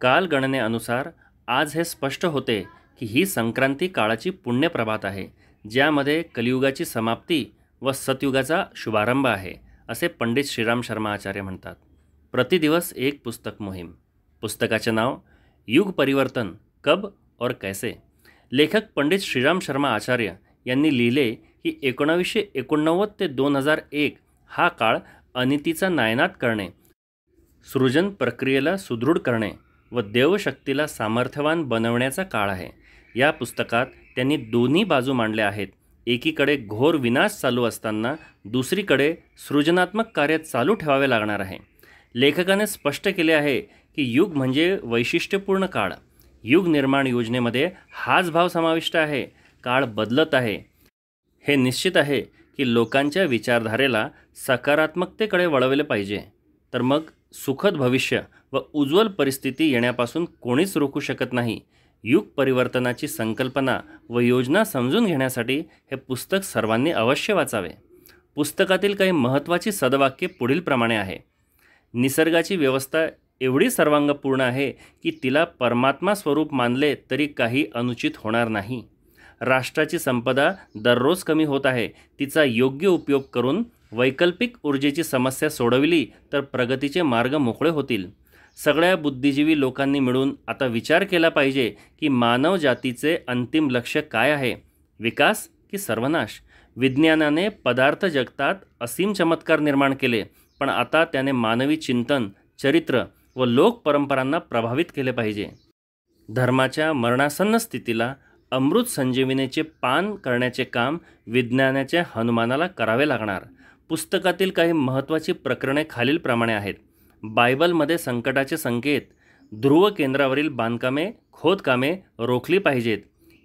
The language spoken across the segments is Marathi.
कालगणनेनुसार आज हे स्पष्ट होते की ही संक्रांती काळाची पुण्यप्रभात आहे ज्यामध्ये कलियुगाची समाप्ती व सतयुगाचा शुभारंभ आहे असे पंडित श्रीराम शर्मा आचार्य म्हणतात प्रतिदिवस एक पुस्तक मोहीम पुस्तकाचे नाव युग परिवर्तन कब और कैसे लेखक पंडित श्रीराम शर्मा आचार्य यांनी लिहिले की एकोणावीसशे एकोणनव्वद ते दोन हजार एक हा काळ अनितीचा नायनात करणे सृजन प्रक्रियेला सुदृढ करणे व देवशक्तीला सामर्थ्यवान बनवण्याचा काळ आहे या पुस्तकात त्यांनी दोन्ही बाजू मांडल्या आहेत एकीकडे घोर विनाश चालू असताना दुसरीकडे सृजनात्मक कार्य चालू ठेवावे लागणार आहे लेखकाने स्पष्ट केले आहे की युग म्हणजे वैशिष्ट्यपूर्ण काळ युग निर्माण योजनेमध्ये हाच भाव समाविष्ट आहे काळ बदलत आहे हे निश्चित आहे की लोकांच्या विचारधारेला सकारात्मकतेकडे वळवले पाहिजे तर मग सुखद भविष्य व उज्ज्वल परिस्थिती येण्यापासून कोणीच रोखू शकत नाही युग परिवर्तनाची संकल्पना व योजना समजून घेण्यासाठी हे पुस्तक सर्वांनी अवश्य वाचावे पुस्तकातील काही महत्त्वाची सदवाक्य पुढीलप्रमाणे आहे निसर्गाची व्यवस्था एवढी सर्वांगपूर्ण आहे की तिला परमात्मा स्वरूप मानले तरी काही अनुचित होणार नाही राष्ट्राची संपदा दररोज कमी होत आहे तिचा योग्य उपयोग करून वैकल्पिक ऊर्जेची समस्या सोडविली तर प्रगतीचे मार्ग मोकळे होतील सगळ्या बुद्धिजीवी लोकांनी मिळून आता विचार केला पाहिजे की मानव जातीचे अंतिम लक्ष काय आहे विकास की सर्वनाश विज्ञानाने पदार्थ जगतात असीम चमत्कार निर्माण केले पण आता त्याने मानवी चिंतन चरित्र व लोकपरंपरांना प्रभावित केले पाहिजे धर्माच्या मरणासन्न स्थितीला अमृत संजीवनीचे पान करण्याचे काम विज्ञानाच्या हनुमानाला करावे लागणार पुस्तकातील काही महत्त्वाची प्रकरणे खालीलप्रमाणे आहेत बायबलमध्ये संकटाचे संकेत ध्रुव केंद्रावरील बांधकामे खोदकामे रोखली पाहिजेत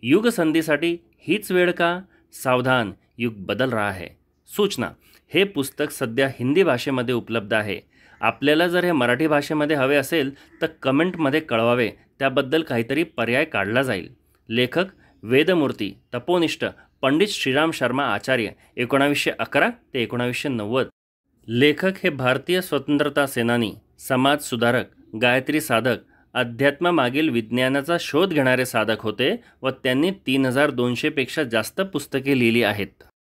युगसंधीसाठी हीच वेळ का सावधान युग बदल रहा आहे सूचना हे पुस्तक सध्या हिंदी भाषेमध्ये उपलब्ध आहे आपल्याला जर हे मराठी भाषेमध्ये हवे असेल तर कमेंटमध्ये कळवावे त्याबद्दल काहीतरी पर्याय काढला जाईल लेखक वेदमूर्ती तपोनिष्ठ पंडित श्रीराम शर्मा आचार्य एकोणावीसशे अकरा ते एकोणावीसशे नव्वद लेखक हे भारतीय स्वतंत्रता सेनानी समाजसुधारक गायत्री साधक अध्यात्मामागील विज्ञानाचा शोध घेणारे साधक होते व त्यांनी तीन हजार दोनशेपेक्षा जास्त पुस्तके लिहिली आहेत